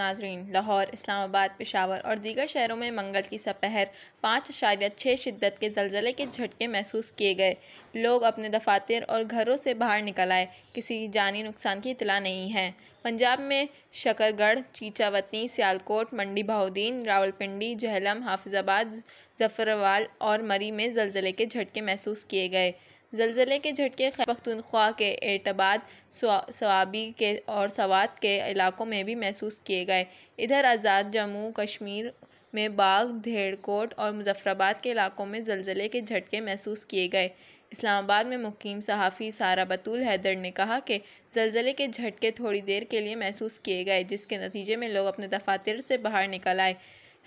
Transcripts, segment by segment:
नाजरीन लाहौर इस्लामाबाद पेशावर और दीगर शहरों में मंगल की सपहर पाँच शायद छः शिद्दत के जलजले के झटके महसूस किए गए लोग अपने दफातर और घरों से बाहर निकल आए किसी जानी नुकसान की इतला नहीं है पंजाब में शकरगढ़ चीचावतनी सियालकोट मंडी बहाउद्दीन रावलपिंडी जहलम हाफिजाबाद जफरवाल और मरी में जलजले के झटके महसूस किए गए जलजिले के झटके पख्तनख्वा के एटबाद सवाबी के और सवात के इलाकों में भी महसूस किए गए इधर आज़ाद जम्मू कश्मीर में बाग धेड़कोट और मुजफ्फराबाद के इलाकों में जलजिले के झटके महसूस किए गए इस्लामाबाद में मुकीम सहाफ़ी सारा बतूल हैदर ने कहा कि जलजिले के झटके थोड़ी देर के लिए महसूस किए गए जिसके नतीजे में लोग अपने दफातर से बाहर निकल आए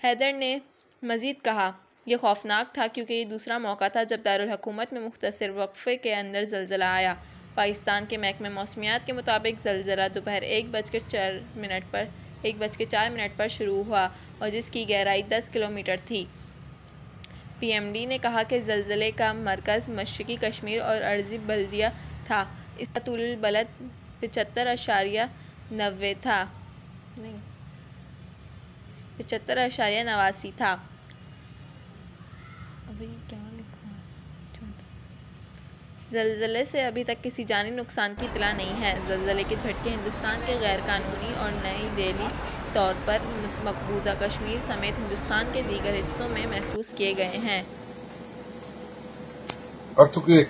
हैदर ने मज़ीद कहा यह खौफनाक था क्योंकि ये दूसरा मौका था जब दारकूमत में मुख्तर वक्फ़े के अंदर जलजला आया पाकिस्तान के महकमे मौसमियात के मुताबिक जलजला दोपहर एक बज के चार मिनट पर एक बज के चार मिनट पर शुरू हुआ और जिसकी गहराई दस किलोमीटर थी पीएमडी ने कहा कि जलजले का मरकज़ मशरक़ी कश्मीर और अर्जी बल्दिया था इसका तुल बलद पचहत्तर अशारिया नबे था नहीं पचहत्तर अशारिया नवासी था क्या लिखा जलजले से अभी तक किसी जानी नुकसान की इतला नहीं है जलजले के झटके हिंदुस्तान के ग़ैर कानूनी और नई जैली तौर पर मकबूजा कश्मीर समेत हिंदुस्तान के दीगर हिस्सों में महसूस किए गए हैं